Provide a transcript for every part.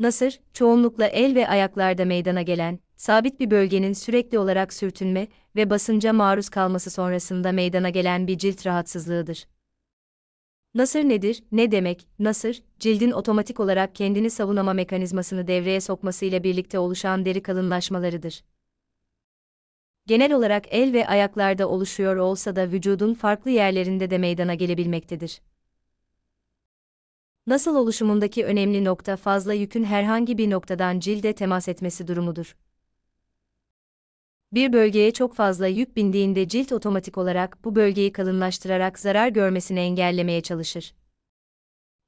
Nasır, çoğunlukla el ve ayaklarda meydana gelen, sabit bir bölgenin sürekli olarak sürtünme ve basınca maruz kalması sonrasında meydana gelen bir cilt rahatsızlığıdır. Nasır nedir, ne demek? Nasır, cildin otomatik olarak kendini savunama mekanizmasını devreye sokmasıyla birlikte oluşan deri kalınlaşmalarıdır. Genel olarak el ve ayaklarda oluşuyor olsa da vücudun farklı yerlerinde de meydana gelebilmektedir nasıl oluşumundaki önemli nokta fazla yükün herhangi bir noktadan cilde temas etmesi durumudur. Bir bölgeye çok fazla yük bindiğinde cilt otomatik olarak bu bölgeyi kalınlaştırarak zarar görmesini engellemeye çalışır.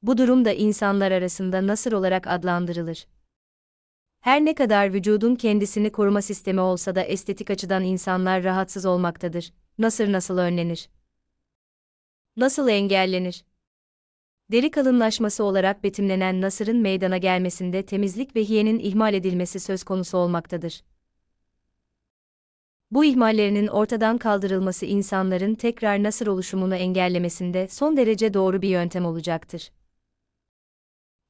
Bu durum da insanlar arasında nasır olarak adlandırılır. Her ne kadar vücudun kendisini koruma sistemi olsa da estetik açıdan insanlar rahatsız olmaktadır. Nasır nasıl önlenir? Nasıl engellenir? deri kalınlaşması olarak betimlenen Nasır'ın meydana gelmesinde temizlik ve hiyenin ihmal edilmesi söz konusu olmaktadır. Bu ihmallerinin ortadan kaldırılması insanların tekrar Nasır oluşumunu engellemesinde son derece doğru bir yöntem olacaktır.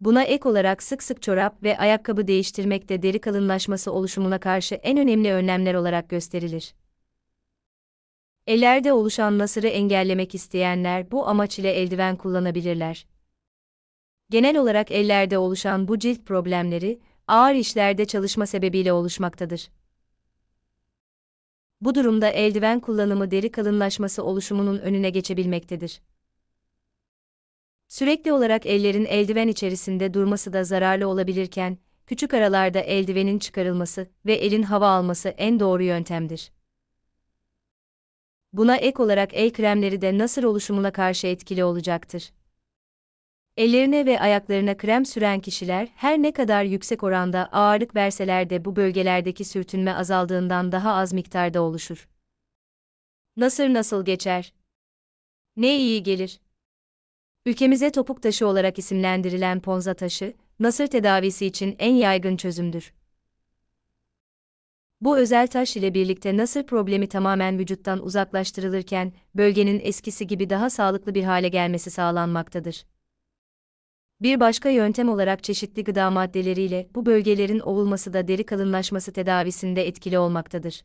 Buna ek olarak sık sık çorap ve ayakkabı değiştirmek de deri kalınlaşması oluşumuna karşı en önemli önlemler olarak gösterilir. Ellerde oluşan nasırı engellemek isteyenler bu amaç ile eldiven kullanabilirler. Genel olarak ellerde oluşan bu cilt problemleri, ağır işlerde çalışma sebebiyle oluşmaktadır. Bu durumda eldiven kullanımı deri kalınlaşması oluşumunun önüne geçebilmektedir. Sürekli olarak ellerin eldiven içerisinde durması da zararlı olabilirken, küçük aralarda eldivenin çıkarılması ve elin hava alması en doğru yöntemdir. Buna ek olarak el kremleri de nasır oluşumuna karşı etkili olacaktır. Ellerine ve ayaklarına krem süren kişiler her ne kadar yüksek oranda ağırlık verseler de bu bölgelerdeki sürtünme azaldığından daha az miktarda oluşur. Nasır nasıl geçer? Ne iyi gelir? Ülkemize topuk taşı olarak isimlendirilen ponza taşı, nasır tedavisi için en yaygın çözümdür. Bu özel taş ile birlikte nasıl problemi tamamen vücuttan uzaklaştırılırken, bölgenin eskisi gibi daha sağlıklı bir hale gelmesi sağlanmaktadır. Bir başka yöntem olarak çeşitli gıda maddeleriyle bu bölgelerin ovulması da deri kalınlaşması tedavisinde etkili olmaktadır.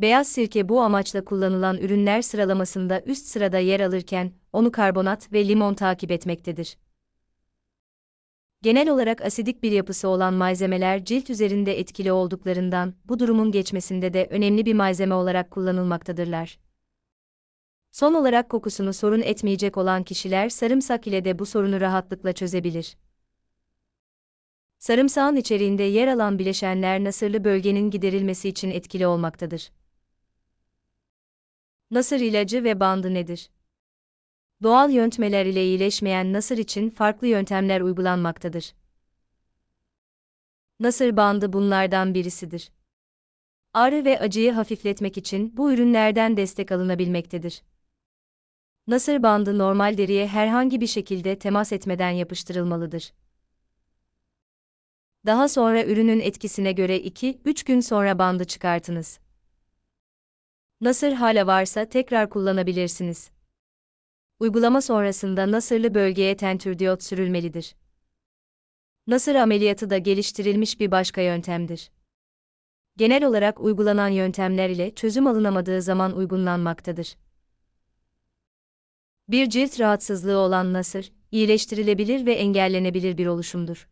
Beyaz sirke bu amaçla kullanılan ürünler sıralamasında üst sırada yer alırken, onu karbonat ve limon takip etmektedir. Genel olarak asidik bir yapısı olan malzemeler cilt üzerinde etkili olduklarından bu durumun geçmesinde de önemli bir malzeme olarak kullanılmaktadırlar. Son olarak kokusunu sorun etmeyecek olan kişiler sarımsak ile de bu sorunu rahatlıkla çözebilir. Sarımsağın içeriğinde yer alan bileşenler nasırlı bölgenin giderilmesi için etkili olmaktadır. Nasır ilacı ve bandı nedir? doğal yöntemler ile iyileşmeyen nasır için farklı yöntemler uygulanmaktadır. Nasır bandı bunlardan birisidir. Ağrı ve acıyı hafifletmek için bu ürünlerden destek alınabilmektedir. Nasır bandı normal deriye herhangi bir şekilde temas etmeden yapıştırılmalıdır. Daha sonra ürünün etkisine göre 2-3 gün sonra bandı çıkartınız. Nasır hala varsa tekrar kullanabilirsiniz uygulama sonrasında nasırlı bölgeye tentür diyot sürülmelidir. Nasır ameliyatı da geliştirilmiş bir başka yöntemdir. Genel olarak uygulanan yöntemler ile çözüm alınamadığı zaman uygunlanmaktadır. Bir cilt rahatsızlığı olan nasır, iyileştirilebilir ve engellenebilir bir oluşumdur.